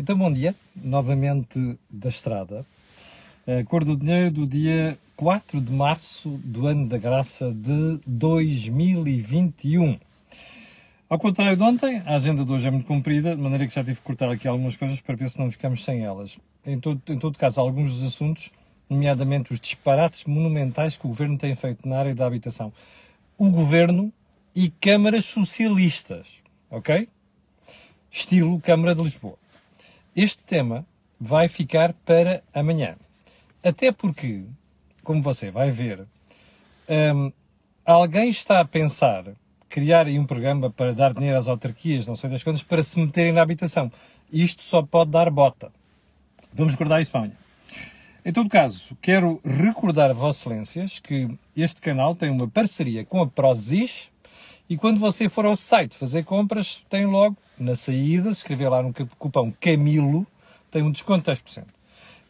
Então, bom dia, novamente da estrada. cor do dinheiro do dia 4 de março do ano da graça de 2021. Ao contrário de ontem, a agenda de hoje é muito comprida, de maneira que já tive que cortar aqui algumas coisas para ver se não ficamos sem elas. Em todo, em todo caso, alguns dos assuntos, nomeadamente os disparates monumentais que o governo tem feito na área da habitação. O governo e câmaras socialistas, ok? Estilo Câmara de Lisboa. Este tema vai ficar para amanhã. Até porque, como você vai ver, um, alguém está a pensar criar um programa para dar dinheiro às autarquias, não sei das quantas, para se meterem na habitação. Isto só pode dar bota. Vamos guardar isso para amanhã. Em todo caso, quero recordar a Vossas Excelências que este canal tem uma parceria com a Prozis e quando você for ao site fazer compras, tem logo na saída, se escrever lá no cupão Camilo, tem um desconto de 10%.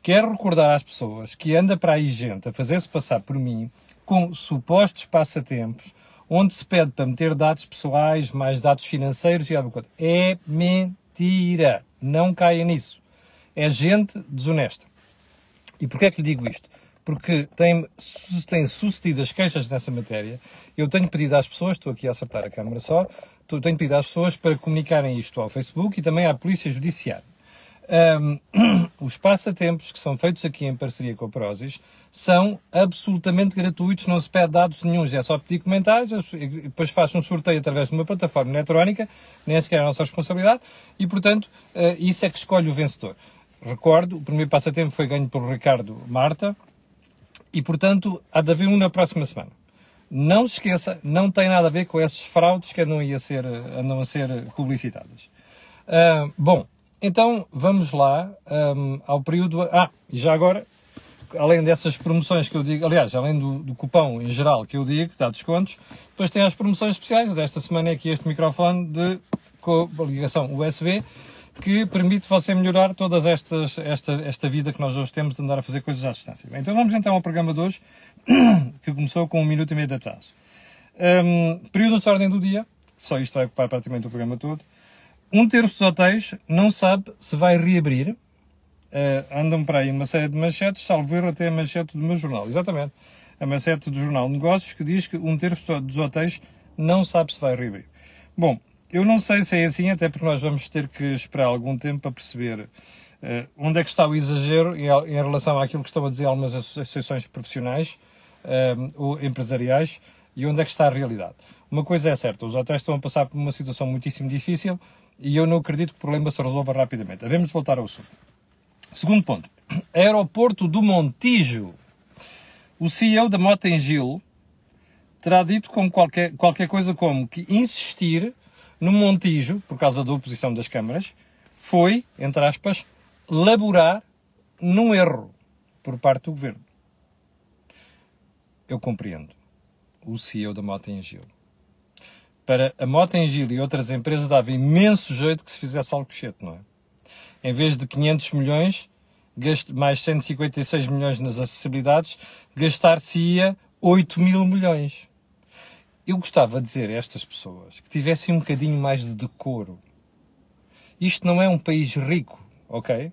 Quero recordar às pessoas que anda para aí gente a fazer-se passar por mim com supostos passatempos onde se pede para meter dados pessoais, mais dados financeiros e algo coisa. É mentira. Não caia nisso. É gente desonesta. E porquê é que lhe digo isto? Porque tem, tem sucedido as queixas nessa matéria. Eu tenho pedido às pessoas, estou aqui a acertar a câmara só, tenho pedido às pessoas para comunicarem isto ao Facebook e também à Polícia Judiciária. Um, os passatempos que são feitos aqui em parceria com a Prozis são absolutamente gratuitos, não se pede dados nenhums, é só pedir comentários, depois faz um sorteio através de uma plataforma eletrónica, nem sequer é a nossa responsabilidade, e portanto eh, isso é que escolhe o vencedor. Recordo, o primeiro passatempo foi ganho pelo Ricardo Marta, e portanto há de haver um na próxima semana. Não se esqueça, não tem nada a ver com essas fraudes que andam a ser, andam a ser publicitadas. Uh, bom, então vamos lá um, ao período. Ah, e já agora, além dessas promoções que eu digo, aliás, além do, do, cupão em geral que eu digo, que dá descontos, depois tem as promoções especiais. Desta semana é aqui este microfone de com ligação USB que permite você melhorar todas estas esta, esta vida que nós hoje temos de andar a fazer coisas à distância. Bem, então vamos então ao programa de hoje, que começou com um minuto e meio de atraso. Um, períodos de ordem do dia, só isto vai ocupar praticamente o programa todo. Um terço dos hotéis não sabe se vai reabrir. Uh, andam para aí uma série de manchetes, salvo erro até a manchete do meu jornal, exatamente. A manchete do jornal Negócios, que diz que um terço dos hotéis não sabe se vai reabrir. Bom, eu não sei se é assim, até porque nós vamos ter que esperar algum tempo para perceber uh, onde é que está o exagero em, em, relação àquilo que estão a dizer algumas associações profissionais uh, ou empresariais e onde é que está a realidade. Uma coisa é certa, os hotéis estão a passar por uma situação muitíssimo difícil e eu não acredito que o problema se resolva rapidamente. Devemos voltar ao assunto. Segundo ponto, aeroporto do Montijo. O CEO da Mota em Gil terá dito como qualquer, qualquer coisa como que insistir no Montijo, por causa da oposição das câmaras, foi, entre aspas, laborar num erro por parte do governo. Eu compreendo. O CEO da Mota em Gil. Para a Mota em Gil e outras empresas dava imenso jeito que se fizesse algo cheio não é? Em vez de 500 milhões, mais 156 milhões nas acessibilidades, gastar-se-ia 8 mil milhões. Eu gostava de dizer a estas pessoas que tivessem um bocadinho mais de decoro. Isto não é um país rico, ok?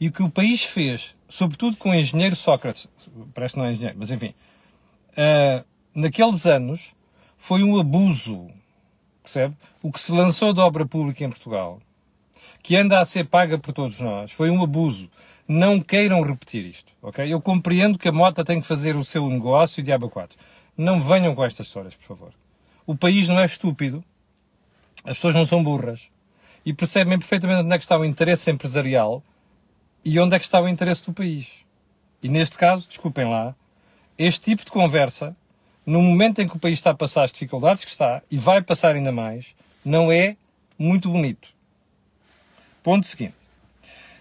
E o que o país fez, sobretudo com o engenheiro Sócrates, parece que não é engenheiro, mas enfim, uh, naqueles anos foi um abuso, percebe? O que se lançou de obra pública em Portugal, que anda a ser paga por todos nós, foi um abuso. Não queiram repetir isto, ok? Eu compreendo que a moto tem que fazer o seu negócio e diabo 4. Não venham com estas histórias, por favor. O país não é estúpido, as pessoas não são burras e percebem perfeitamente onde é que está o interesse empresarial e onde é que está o interesse do país. E neste caso, desculpem lá, este tipo de conversa, no momento em que o país está a passar as dificuldades que está e vai passar ainda mais, não é muito bonito. Ponto seguinte.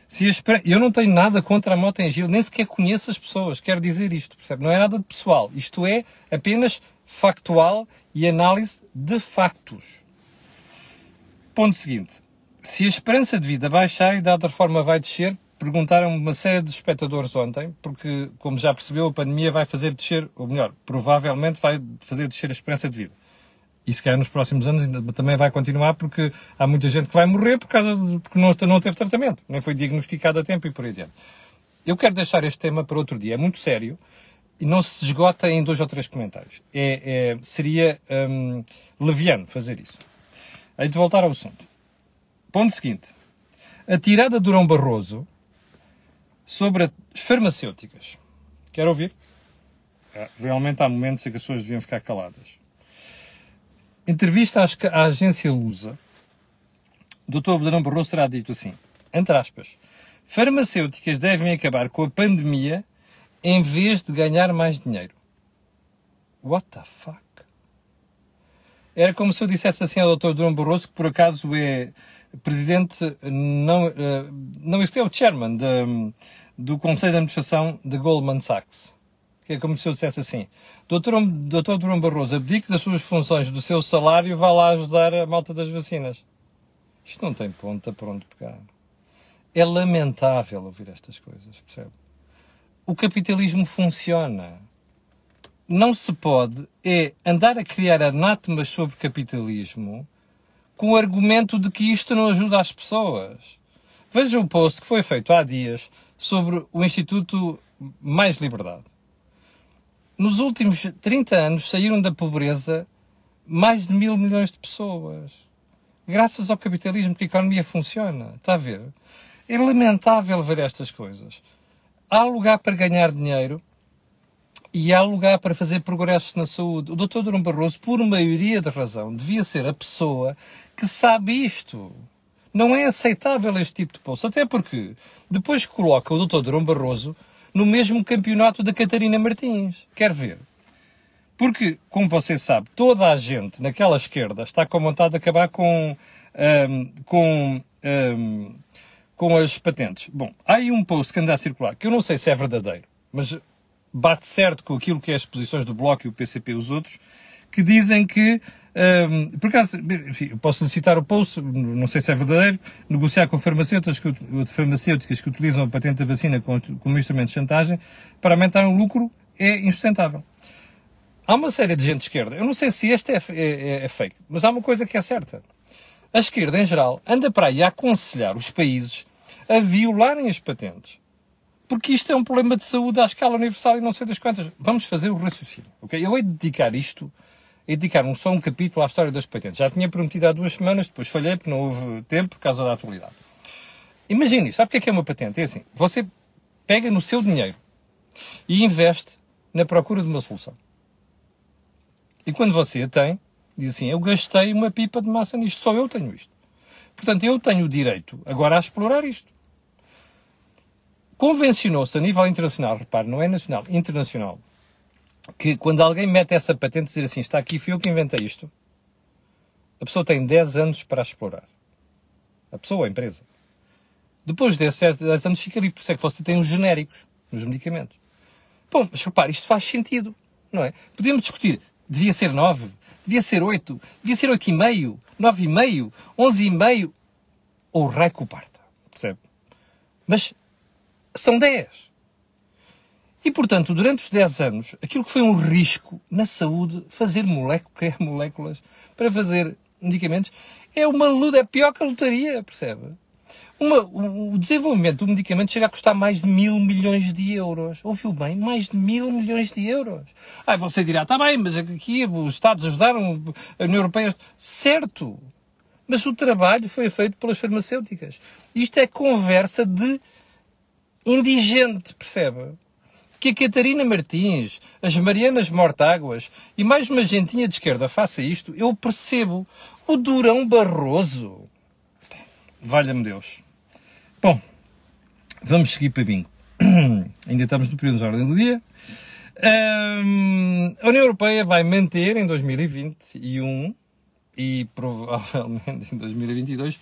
Se espera... Eu não tenho nada contra a moto em Gil, nem sequer conheço as pessoas, quero dizer isto, percebe? Não é nada de pessoal, isto é apenas factual e análise de factos. Ponto seguinte. Se a esperança de vida baixar e de outra forma vai descer, perguntaram uma série de espectadores ontem, porque, como já percebeu, a pandemia vai fazer descer, ou melhor, provavelmente vai fazer descer a esperança de vida e se calhar nos próximos anos também vai continuar porque há muita gente que vai morrer por causa de, porque não, não teve tratamento, nem foi diagnosticado a tempo e por aí adiante. Eu quero deixar este tema para outro dia, é muito sério e não se esgota em dois ou três comentários. É, é seria hum, leviano fazer isso. Aí de voltar ao assunto. Ponto seguinte. A tirada de Durão Barroso sobre as farmacêuticas. quero ouvir? Ah, realmente há momentos em que as pessoas deviam ficar caladas. Entrevista à, agência Lusa, o Dr. Abdelão Barroso terá dito assim, entre aspas, farmacêuticas devem acabar com a pandemia em vez de ganhar mais dinheiro. What the fuck? Era como se eu dissesse assim ao Dr. Durão Barroso, que por acaso é presidente, não, eh, não este é o chairman de, do Conselho de Administração de Goldman Sachs. Que é como se eu dissesse assim: Doutor, doutor Durão Barroso, abdique das suas funções, do seu salário, vá lá ajudar a malta das vacinas. Isto não tem ponta para onde pegar. É lamentável ouvir estas coisas, percebe? O capitalismo funciona. Não se pode é andar a criar anátemas sobre capitalismo com o argumento de que isto não ajuda as pessoas. Veja o post que foi feito há dias sobre o Instituto Mais Liberdade. Nos últimos 30 anos saíram da pobreza mais de mil milhões de pessoas. Graças ao capitalismo que a economia funciona. Está a ver? É lamentável ver estas coisas. Há lugar para ganhar dinheiro e há lugar para fazer progressos na saúde. O Dr. Durão Barroso, por maioria de razão, devia ser a pessoa que sabe isto. Não é aceitável este tipo de poço. Até porque depois coloca o Dr. Durão Barroso no mesmo campeonato da Catarina Martins. Quer ver? Porque, como você sabe, toda a gente naquela esquerda está com vontade de acabar com, um, com, um, com as patentes. Bom, há aí um post que anda a circular, que eu não sei se é verdadeiro, mas bate certo com aquilo que é as posições do Bloco e o PCP e os outros, que dizem que um, ehm, por acaso, enfim, posso lhe citar o post, não sei se é verdadeiro, negociar com farmacêuticas que, farmacêuticas que utilizam a patente da vacina como instrumento de chantagem para aumentar o lucro é insustentável. Há uma série de gente de esquerda, eu não sei se este é, é, é, é, fake, mas há uma coisa que é certa. A esquerda, em geral, anda para aí a aconselhar os países a violarem as patentes. Porque isto é um problema de saúde à escala universal e não sei das quantas. Vamos fazer o raciocínio, ok? Eu hei de dedicar isto e dedicaram só um capítulo à história das patentes. Já tinha prometido há duas semanas, depois falhei porque não houve tempo por causa da atualidade. Imagine isso. Sabe o é que é, uma patente? É assim, você pega no seu dinheiro e investe na procura de uma solução. E quando você tem, diz assim, eu gastei uma pipa de massa nisto, só eu tenho isto. Portanto, eu tenho o direito agora a explorar isto. Convencionou-se a nível internacional, repare, não é nacional, internacional, que quando alguém mete essa patente, dizer assim, está aqui, fui eu que inventei isto, a pessoa tem 10 anos para explorar. A pessoa a empresa. Depois desses 10 anos fica ali, por isso é que você tem os genéricos nos medicamentos. Bom, mas repare, isto faz sentido, não é? Podemos discutir, devia ser 9, devia ser 8, devia ser 8,5, 9,5, 11,5, ou reco parta, percebe? Mas são 10. E, portanto, durante os 10 anos, aquilo que foi um risco na saúde, fazer moléculas, criar moléculas para fazer medicamentos, é uma luta, é pior que a lotaria, percebe? Uma, o desenvolvimento do medicamento chega a custar mais de mil milhões de euros. Ouviu bem? Mais de mil milhões de euros. Ah, você dirá, está bem, mas aqui os Estados ajudaram, a União Europeia. Certo! Mas o trabalho foi feito pelas farmacêuticas. Isto é conversa de indigente, percebe? que a Catarina Martins, as Marianas Mortáguas e mais uma gentinha de esquerda faça isto, eu percebo. O Durão Barroso. Valha-me Deus. Bom, vamos seguir para bingo. Ainda estamos no período da ordem do dia. Um, a União Europeia vai manter em 2021 e provavelmente em 2022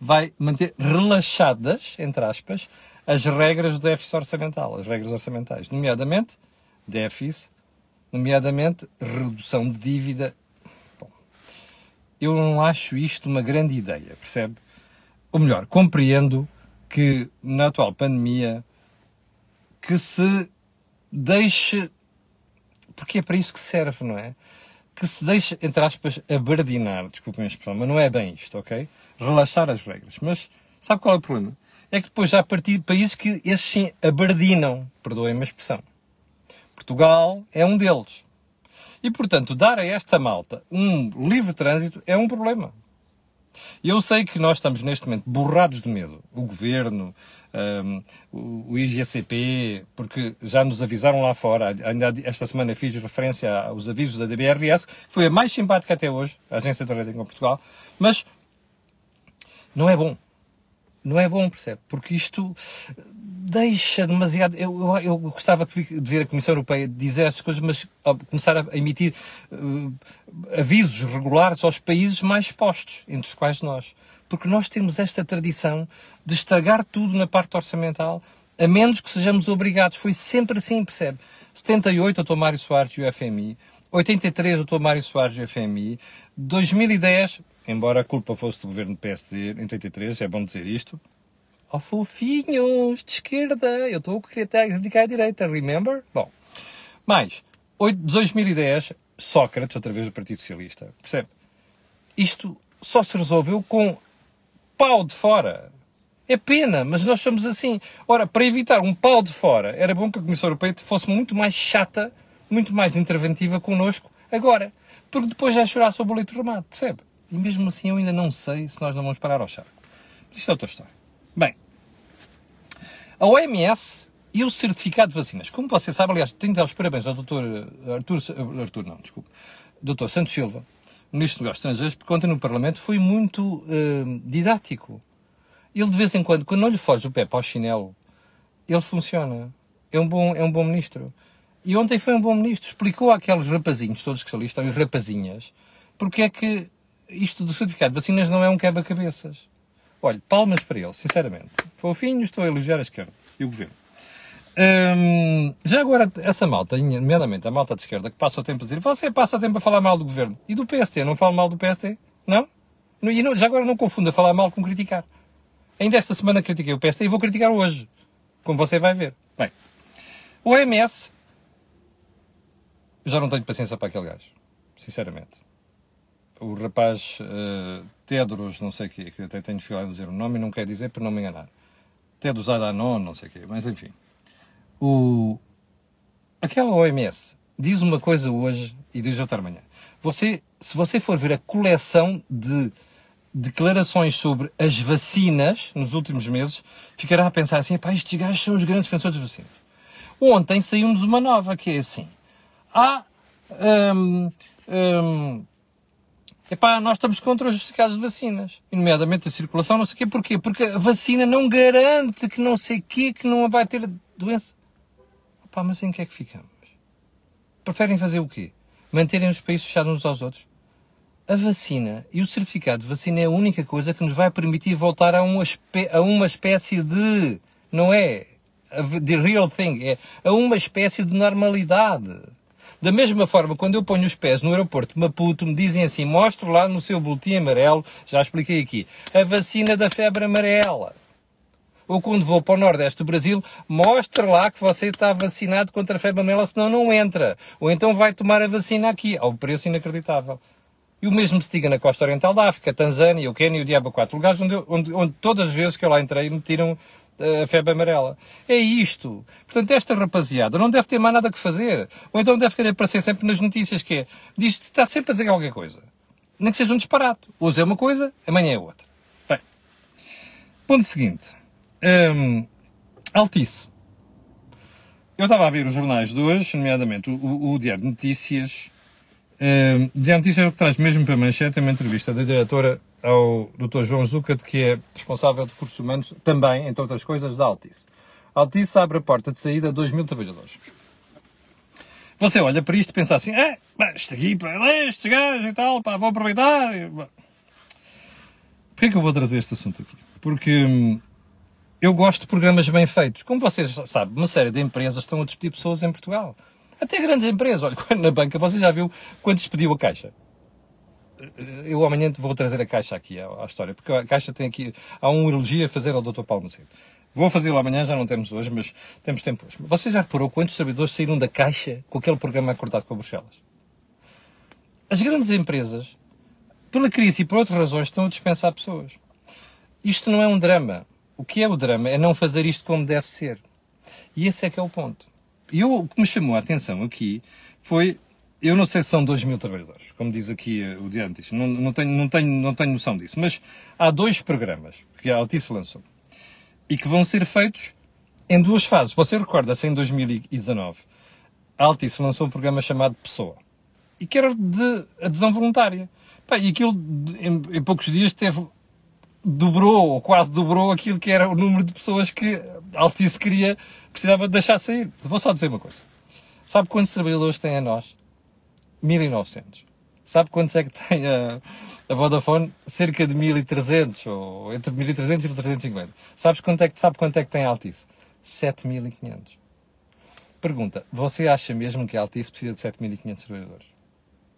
vai manter relaxadas, entre aspas, as regras do déficit orçamental, as regras orçamentais, nomeadamente déficit, nomeadamente redução de dívida. Bom, eu não acho isto uma grande ideia, percebe? Ou melhor, compreendo que na atual pandemia que se deixe porque é para isso que serve, não é? Que se deixe, entre aspas, abardinar, desculpem a expressão, mas não é bem isto, ok? relaxar as regras. Mas sabe qual é o problema? É que depois já há países que esses sim abardinam, perdoem-me a expressão. Portugal é um deles. E, portanto, dar a esta malta um livre trânsito é um problema. Eu sei que nós estamos neste momento borrados de medo. O governo, um, o IGCP, porque já nos avisaram lá fora. Ainda esta semana fiz referência aos avisos da DBRS, que foi a mais simpática até hoje, a Agência de Rede com Portugal. Mas não é bom. Não é bom, percebe? Porque isto eh, deixa demasiado. Eu, eu, eu gostava de ver a Comissão Europeia dizer essas coisas, mas começar a emitir uh, avisos regulares aos países mais expostos, entre os quais nós. Porque nós temos esta tradição de estragar tudo na parte orçamental, a menos que sejamos obrigados. Foi sempre assim, percebe? 78, o Mário Soares e o FMI. 83, o Mário Soares e o FMI. 2010, embora a culpa fosse do governo do PSD em 83, é bom dizer isto. Oh, fofinhos, de esquerda, eu estou a criticar a direita, remember? Bom, mais, 8, 2010, Sócrates, outra vez do Partido Socialista, percebe? Isto só se resolveu com pau de fora. É pena, mas nós somos assim. Ora, para evitar um pau de fora, era bom que a Comissão Europeia fosse muito mais chata, muito mais interventiva connosco agora, porque depois já chorar sobre o leito remado, percebe? E mesmo assim eu ainda não sei se nós não vamos parar ao charco. Mas isso é outra história. Bem, a OMS e o certificado de vacinas. Como você sabe, aliás, tenho de dar os parabéns ao Dr. Eh, Artur, eh, Artur não, desculpe, Dr. Santos Silva, Ministro dos Negócios Estrangeiros, porque ontem no Parlamento foi muito uh, didático. Ele, de vez em quando, quando não lhe foge o pé para o chinelo, ele funciona. É um bom, é um bom ministro. E ontem foi um bom ministro. Explicou àqueles rapazinhos, todos que ali estão, e rapazinhas, porque é que isto do certificado de vacinas não é um quebra-cabeças. Olha, palmas para ele, sinceramente. Fofinho, estou a elogiar a esquerda e o governo. Hum, já agora, essa malta, nomeadamente a malta de esquerda, que passa o tempo a dizer você passa o tempo a falar mal do governo e do PST, não fala mal do PST? Não? E não, já agora não confunda falar mal com criticar. Ainda esta semana critiquei o PST e vou criticar hoje, como você vai ver. Bem, o MS, eu já não tenho paciência para aquele gajo, sinceramente o rapaz uh, Tedros, não sei o quê, que eu até tenho dificuldade em dizer o nome e não quer dizer para não me enganar. Tedros Adhanom, não sei o quê, mas enfim. O, aquela OMS diz uma coisa hoje e diz outra amanhã. Você, se você for ver a coleção de declarações sobre as vacinas nos últimos meses, ficará a pensar assim, pá, estes gajos são os grandes defensores das vacinas. Ontem saiu-nos uma nova, que é assim. Há... Hum, hum, Epá, nós estamos contra os certificados de vacinas, nomeadamente a circulação, não sei o quê. Porquê? Porque a vacina não garante que não sei o quê, que não vai ter doença. Epá, mas em que é que ficamos? Preferem fazer o quê? Manterem os países fechados uns aos outros? A vacina e o certificado de vacina é a única coisa que nos vai permitir voltar a uma, espé a uma espécie de. Não é? The real thing. É a uma espécie de normalidade. Da mesma forma, quando eu ponho os pés no aeroporto de Maputo, me dizem assim: mostro lá no seu boletim amarelo, já expliquei aqui, a vacina da febre amarela. Ou quando vou para o Nordeste do Brasil, mostre lá que você está vacinado contra a febre amarela, senão não entra. Ou então vai tomar a vacina aqui, ao preço inacreditável. E o mesmo se diga na costa oriental da África, Tanzânia, o Quênia e o Diabo, quatro lugares onde, eu, onde, onde todas as vezes que eu lá entrei me tiram a febre amarela. É isto. Portanto, esta rapaziada não deve ter mais nada que fazer. Ou então deve querer aparecer sempre nas notícias, que é, diz está sempre a dizer qualquer coisa. Nem que seja um disparate. Hoje é uma coisa, amanhã é outra. Bem, ponto seguinte. Um, Altice. Eu estava a ver os jornais de hoje, nomeadamente o, o, o Diário de Notícias. Um, Diário de Notícias é o que traz mesmo para a manchete é uma entrevista da diretora ao é Dr. João Zucat, que é responsável de recursos humanos, também, entre outras coisas, da Altice. A Altice abre a porta de saída a 2 mil trabalhadores. Você olha para isto e pensa assim, é, ah, isto aqui, estes gajos e tal, pá, vou aproveitar. Porquê é que eu vou trazer este assunto aqui? Porque hum, eu gosto de programas bem feitos. Como vocês sabem, uma série de empresas estão a despedir pessoas em Portugal. Até grandes empresas. Olha, na banca, você já viu quando despediu a Caixa? Eh, eu amanhã vou trazer a caixa aqui à, à, história, porque a caixa tem aqui. Há um elogio a fazer ao Dr. Paulo Macedo. Vou fazê-lo amanhã, já não temos hoje, mas temos tempo hoje. Você já reparou quantos servidores saíram da caixa com aquele programa acordado com a Bruxelas? As grandes empresas, pela crise e por outras razões, estão a dispensar pessoas. Isto não é um drama. O que é o drama é não fazer isto como deve ser. E esse é que é o ponto. E o que me chamou a atenção aqui foi eu não sei se são 2 mil trabalhadores, como diz aqui o Diantes, não, não, tenho, não, tenho, não tenho noção disso, mas há dois programas que a Altice lançou e que vão ser feitos em duas fases. Você recorda-se, em 2019, a Altice lançou um programa chamado Pessoa e que era de adesão voluntária. Pá, e aquilo, em, em poucos dias, teve dobrou ou quase dobrou aquilo que era o número de pessoas que a Altice queria, precisava deixar sair. Vou só dizer uma coisa. Sabe quantos trabalhadores tem a nós? 1900. Sabe quantos é que tem a, a Vodafone? Cerca de 1300, ou entre 1300 e 1350. Sabes quanto é que, sabe quanto é que tem a Altice? 7500. Pergunta, você acha mesmo que a Altice precisa de 7500 trabalhadores?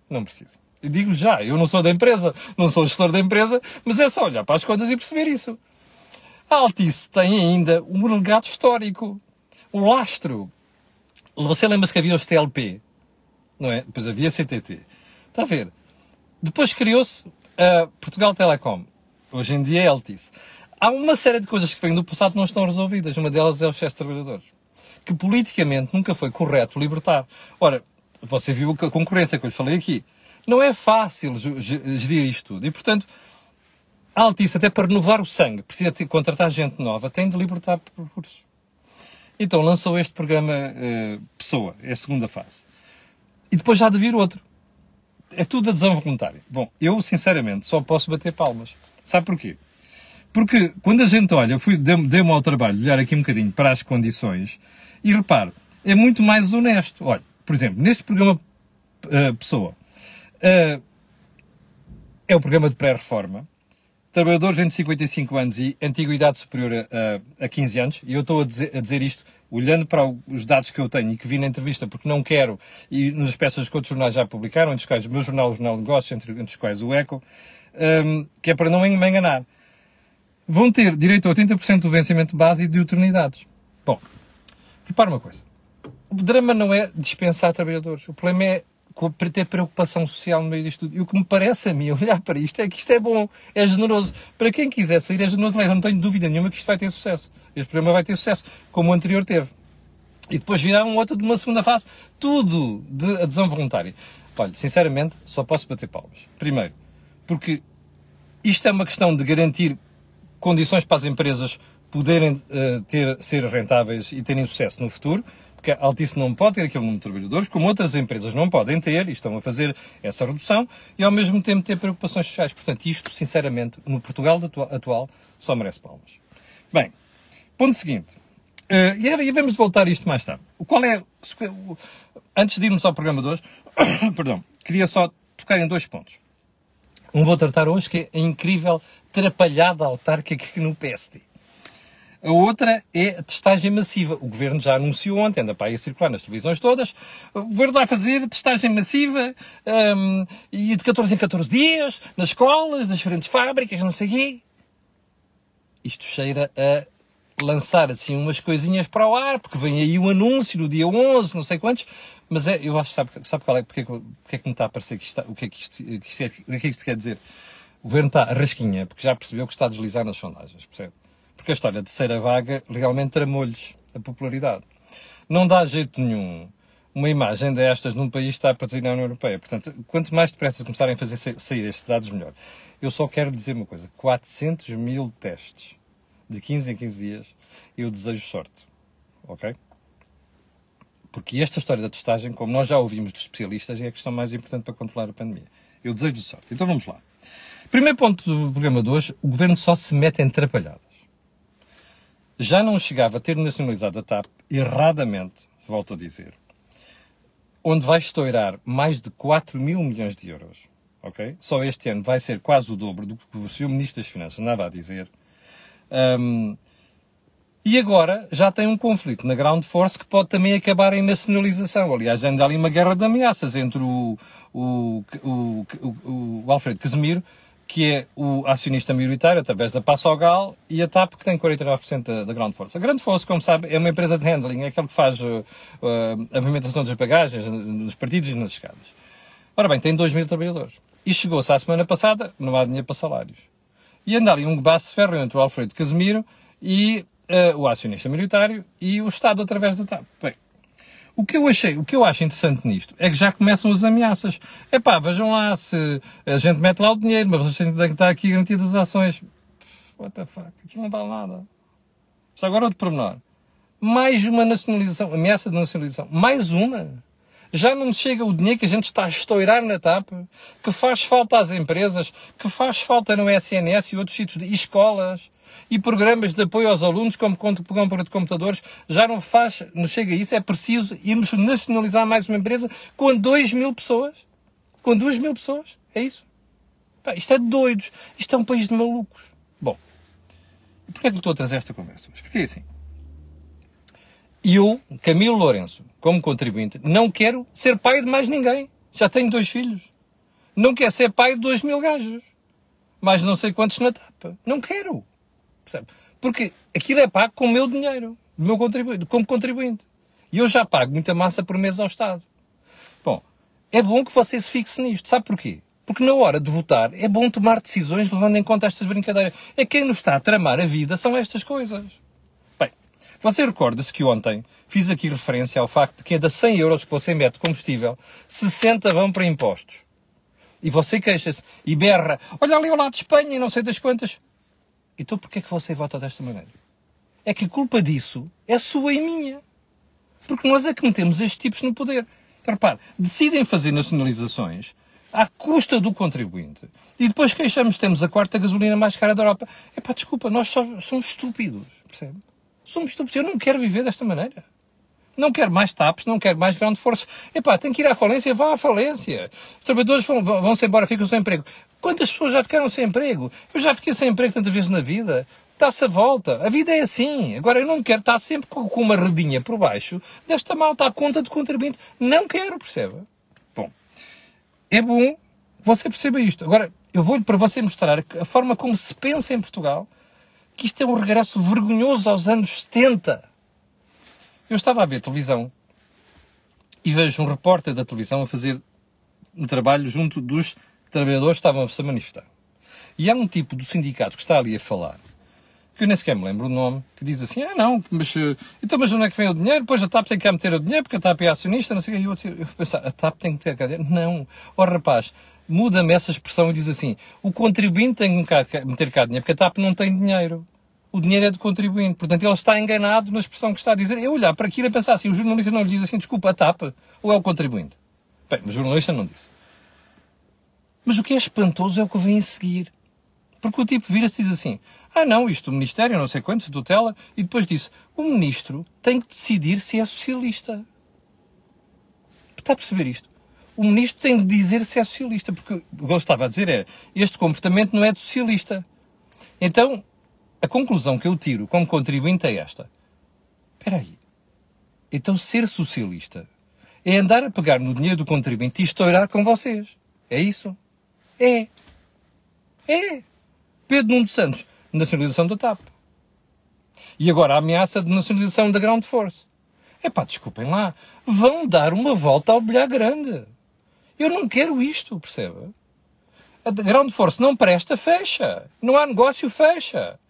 Não precisa. Eu digo já, eu não sou da empresa, não sou gestor da empresa, mas é só olhar para as contas e perceber isso. A Altice tem ainda um legado histórico, um lastro. Você lembra-se que havia os TLP? não é? Depois havia CTT. Está a ver? Depois criou-se a eh, Portugal Telecom. Hoje em dia é Altice. Há uma série de coisas que vêm do passado que não estão resolvidas. Uma delas é o chefes trabalhadores. Que politicamente nunca foi correto libertar. Ora, você viu a concorrência que eu lhe falei aqui. Não é fácil gerir isto tudo. E, portanto, a Altice, até para renovar o sangue, precisa de contratar gente nova, tem de libertar recursos. Então lançou este programa uh, Pessoa, é a segunda fase e depois já de vir outro. É tudo adesão voluntária. Bom, eu sinceramente só posso bater palmas. Sabe porquê? Porque quando a gente olha, eu fui, dei-me ao trabalho de olhar aqui um bocadinho para as condições e reparo, é muito mais honesto. Olha, por exemplo, neste programa uh, Pessoa, uh, é o programa de pré-reforma, trabalhadores entre 55 anos e antiguidade superior a, a, a 15 anos, e eu estou a dizer, a dizer isto olhando para os dados que eu tenho e que vi na entrevista, porque não quero, e nas peças que outros jornais já publicaram, entre os quais o meu jornal, o Jornal de Negócios, entre, entre os quais o ECO, um, que é para não me enganar, vão ter direito a 80% do vencimento de base e de eternidades. Bom, repara uma coisa. O drama não é dispensar trabalhadores. O problema é ter preocupação social no meio disto tudo. E o que me parece a mim, olhar para isto, é que isto é bom, é generoso. Para quem quiser sair, é generoso. Mas eu não tenho dúvida nenhuma que isto vai ter sucesso. Este programa vai ter sucesso, como o anterior teve. E depois virá um outro de uma segunda fase, tudo de adesão voluntária. Olha, sinceramente, só posso bater palmas. Primeiro, porque isto é uma questão de garantir condições para as empresas poderem uh, ter, ser rentáveis e terem sucesso no futuro, porque a Altice não pode ter aquele número de trabalhadores, como outras empresas não podem ter, e estão a fazer essa redução, e ao mesmo tempo ter preocupações sociais. Portanto, isto, sinceramente, no Portugal atual, só merece palmas. Bem, Ponto seguinte. Uh, e vamos voltar a isto mais tarde. Qual é. Antes de irmos ao programa de hoje, perdão, queria só tocar em dois pontos. Um vou tratar hoje, que é a incrível trapalhada autárquica que no PSD. A outra é a testagem massiva. O governo já anunciou ontem, anda para aí a circular nas televisões todas. O governo vai fazer testagem massiva um, ehm, e de 14 em 14 dias, nas escolas, nas diferentes fábricas, não sei quê. Isto cheira a lançar assim umas coisinhas para o ar, porque vem aí o um anúncio no dia 11, não sei quantos, mas é, eu acho, sabe, sabe qual é, porque, é porque é que me está a parecer que o que é que isto, que isto é, que é que isto quer dizer? O governo está a rasquinha, porque já percebeu que está a deslizar nas sondagens, percebe? Porque a história da terceira vaga realmente tramou-lhes a popularidade. Não dá jeito nenhum uma imagem destas num país que está a partir da União Europeia. Portanto, quanto mais depressa começarem a fazer sair estes dados, melhor. Eu só quero dizer uma coisa: 400 mil testes de 15 em 15 dias, eu desejo sorte. Ok? Porque esta história da testagem, como nós já ouvimos dos especialistas, é a questão mais importante para controlar a pandemia. Eu desejo sorte. Então vamos lá. Primeiro ponto do programa de hoje: o governo só se mete em trapalhadas. Já não chegava a ter nacionalizado a TAP, erradamente, volto a dizer, onde vai estourar mais de 4 mil milhões de euros. Okay? Só este ano vai ser quase o dobro do que o senhor Ministro das Finanças andava a dizer um, e agora já tem um conflito na Ground Force que pode também acabar em nacionalização. Aliás, há ali uma guerra de ameaças entre o, o, o, o, o Alfredo Casemiro, que é o acionista maioritário através da Passogal e a TAP, que tem 49% da, da Ground Force. A Ground Force, como sabe, é uma empresa de handling, é aquela que faz uh, a movimentação das bagagens nos partidos e nas escadas. Ora bem, tem 2 mil trabalhadores. E chegou-se à semana passada, não há dinheiro para salários e anda ali um baço de ferro entre o Alfredo Casemiro e uh, o acionista militário e o Estado através da TAP. Bem, o que eu achei, o que eu acho interessante nisto é que já começam as ameaças. É pá, vejam lá se a gente mete lá o dinheiro, mas a gente tem que estar aqui garantidas as ações. What the fuck? Aquilo não dá nada. Mas agora outro pormenor. Mais uma nacionalização, ameaça de nacionalização. Mais uma já não chega o dinheiro que a gente está a estourar na TAP, que faz falta às empresas, que faz falta no SNS e outros sítios, de escolas e programas de apoio aos alunos, como compra de computadores, já não faz, não chega a isso. É preciso irmos nacionalizar mais uma empresa com 2 mil pessoas. Com 2 mil pessoas. É isso. Pá, isto é de doidos. Isto é um país de malucos. Bom, porquê é que lhe estou a trazer esta conversa? Porque é assim, e eu, Camilo Lourenço, como contribuinte, não quero ser pai de mais ninguém. Já tenho dois filhos. Não quero ser pai de dois mil gajos. Mas não sei quantos na tapa. Não quero. Porque aquilo é pago com o meu dinheiro, do meu contribuinte, como contribuinte. E eu já pago muita massa por mês ao Estado. Bom, é bom que você se fixe nisto. Sabe porquê? Porque na hora de votar é bom tomar decisões levando em conta estas brincadeiras. É quem nos está a tramar a vida são estas coisas. Você recorda-se que ontem fiz aqui referência ao facto de que cada é 100 euros que você mete de combustível, 60 vão para impostos. E você queixa-se e berra, olha ali ao lado de Espanha e não sei das quantas. Então porquê é que você vota desta maneira? É que a culpa disso é sua e minha. Porque nós é que metemos estes tipos no poder. Então, repare, decidem fazer nacionalizações à custa do contribuinte. E depois queixamos temos a quarta gasolina mais cara da Europa. É pá, desculpa, nós só somos estúpidos, percebe? Somos estúpidos. Eu não quero viver desta maneira. Não quero mais TAPs, não quero mais grande força. Epá, tem que ir à falência, vá à falência. Os trabalhadores vão-se embora, ficam sem emprego. Quantas pessoas já ficaram sem emprego? Eu já fiquei sem emprego tantas vezes na vida dá-se a volta. A vida é assim. Agora, eu não quero estar sempre com, uma redinha por baixo desta malta à conta de contribuinte. Não quero, percebe? Bom, é bom você perceba isto. Agora, eu vou-lhe para você mostrar a forma como se pensa em Portugal que isto é um regresso vergonhoso aos anos 70. Eu estava a ver televisão e vejo um repórter da televisão a fazer um trabalho junto dos trabalhadores que estavam a se manifestar. E há um tipo do sindicato que está ali a falar, que eu nem sequer me lembro o nome, que diz assim: Ah, não, mas eh, então, mas onde é que vem o dinheiro? Depois a TAP tem que cá meter o dinheiro, porque a TAP é acionista, não sei o que. E eu, eu pensar: A TAP tem que meter cá dinheiro? Não. Ó rapaz, muda-me essa expressão e diz assim: o contribuinte tem que meter cá dinheiro, porque a TAP não tem dinheiro. O dinheiro é do contribuinte. Portanto, ele está enganado na expressão que está a dizer. Eu olhar para aquilo e pensar assim: o jornalista não lhe diz assim, desculpa, a TAP, ou é o contribuinte? Bem, mas o jornalista não disse. Mas o que é espantoso é o que vem a seguir. Porque o tipo vira-se e diz assim: ah, não, isto o Ministério, não sei quantos, tutela, e depois disse: o Ministro tem que decidir se é socialista. Está a perceber isto? o ministro tem de dizer se é socialista, porque o que ele estava a dizer é este comportamento não é de socialista. Então, a conclusão que eu tiro como contribuinte é esta. Espera aí. Então, ser socialista é andar a pegar no dinheiro do contribuinte e estourar com vocês. É isso? É. É. Pedro Nuno Santos, nacionalização da TAP. E agora a ameaça de nacionalização da Ground Force. É pá, desculpem lá. Vão dar uma volta ao bilhar grande. Eu não quero isto, percebe? A Ground Force não presta, fecha. Não há negócio, fecha.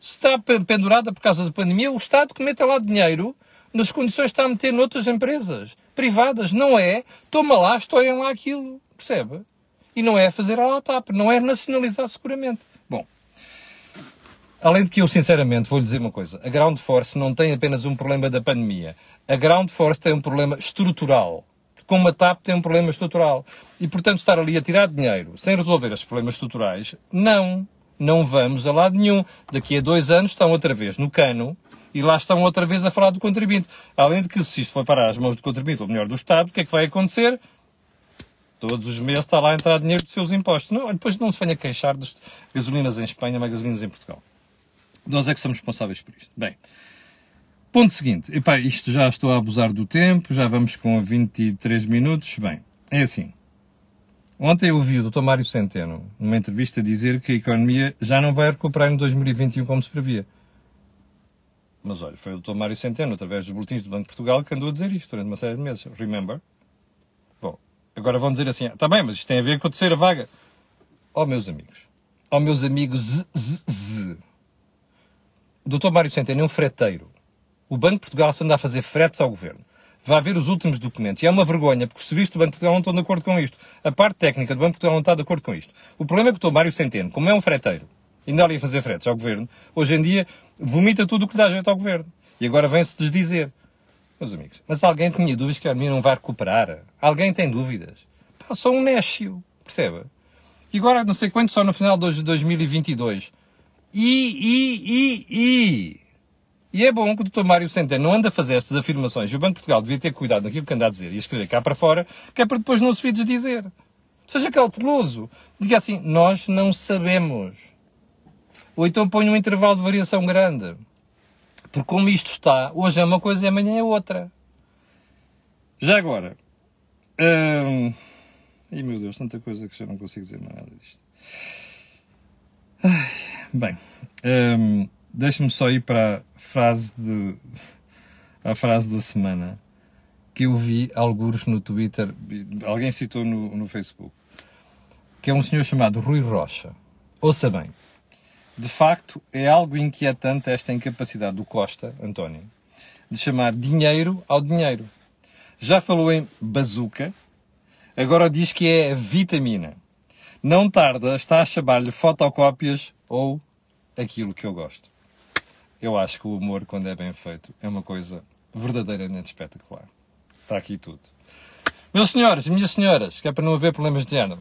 Se está pendurada por causa da pandemia, o Estado que mete lá dinheiro nas condições está a meter noutras empresas privadas. Não é toma lá, estoiam lá aquilo. Percebe? E não é fazer a TAP, não é nacionalizar seguramente. Bom, além de que eu sinceramente vou lhe dizer uma coisa: a Ground Force não tem apenas um problema da pandemia, a Ground Force tem um problema estrutural com uma TAP tem um problema estrutural. E, portanto, estar ali a tirar dinheiro sem resolver esses problemas estruturais, não. Não vamos a lado nenhum. Daqui a dois anos estão outra vez no cano e lá estão outra vez a falar do contribuinte. Além de que, se isto for parar as mãos do contribuinte, ou melhor, do Estado, o que é que vai acontecer? Todos os meses está lá a entrar dinheiro dos seus impostos. Não, depois não se venha queixar das gasolinas em Espanha, mas gasolinas em Portugal. Nós é que somos responsáveis por isto. Bem, Ponto seguinte. Epá, isto já estou a abusar do tempo, já vamos com 23 minutos. Bem, é assim. Ontem eu ouvi o Dr. Mário Centeno, numa entrevista, dizer que a economia já não vai recuperar em 2021 como se previa. Mas olha, foi o Dr. Mário Centeno, através dos boletins do Banco de Portugal, que andou a dizer isto durante uma série de meses. Remember? Bom, agora vão dizer assim, está bem, mas isto tem a ver com a terceira vaga. Oh, meus amigos. Oh, meus amigos, z, z, z. O Dr. Mário Centeno é um freteiro o Banco de Portugal se anda a fazer fretes ao Governo. Vá ver os últimos documentos. E é uma vergonha, porque os serviços do Banco de Portugal não estão de acordo com isto. A parte técnica do Banco de Portugal não está de acordo com isto. O problema é que o Tomário Centeno, como é um freteiro, ainda ali a fazer fretes ao Governo, hoje em dia vomita tudo o que dá jeito ao Governo. E agora vem-se desdizer. Meus amigos, mas alguém tinha dúvidas que a Arminha não vai recuperar? Alguém tem dúvidas? Pá, só um nécio, perceba. E agora não sei quanto só no final de 2022. E, e, e, e... E é bom que o Dr. Mário Centeno não anda a fazer estas afirmações. E o Banco de Portugal devia ter cuidado naquilo que anda a dizer e escrever cá para fora, que é para depois não se vir dizer. Seja cauteloso. Diga assim, nós não sabemos. Ou então põe um intervalo de variação grande. Porque como isto está, hoje é uma coisa e amanhã é outra. Já agora. Hum... Ai meu Deus, tanta coisa que já não consigo dizer nada disto. Ai, bem. Hum... Deixa-me só ir para a frase, de, a frase da semana que eu vi alguns no Twitter, alguém citou no, no Facebook, que é um senhor chamado Rui Rocha. Ouça bem, de facto é algo inquietante esta incapacidade do Costa, António, de chamar dinheiro ao dinheiro. Já falou em bazuca, agora diz que é vitamina. Não tarda, está a chamar-lhe fotocópias ou aquilo que eu gosto. Eu acho que o humor, quando é bem feito, é uma coisa verdadeiramente espetacular. Está aqui tudo. Meus senhores e minhas senhoras, que é para não haver problemas de ano.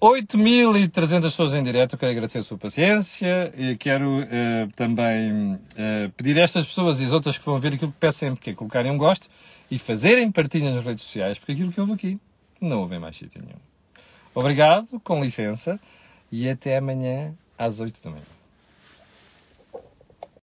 8.300 pessoas em direto, quero agradecer a sua paciência e quero eh, também eh, pedir a estas pessoas e as outras que vão ver aquilo que peço sempre, que é colocarem um gosto e fazerem partilhas nas redes sociais, porque aquilo que houve aqui não houve mais sítio nenhum. Obrigado, com licença, e até amanhã às 8 da manhã.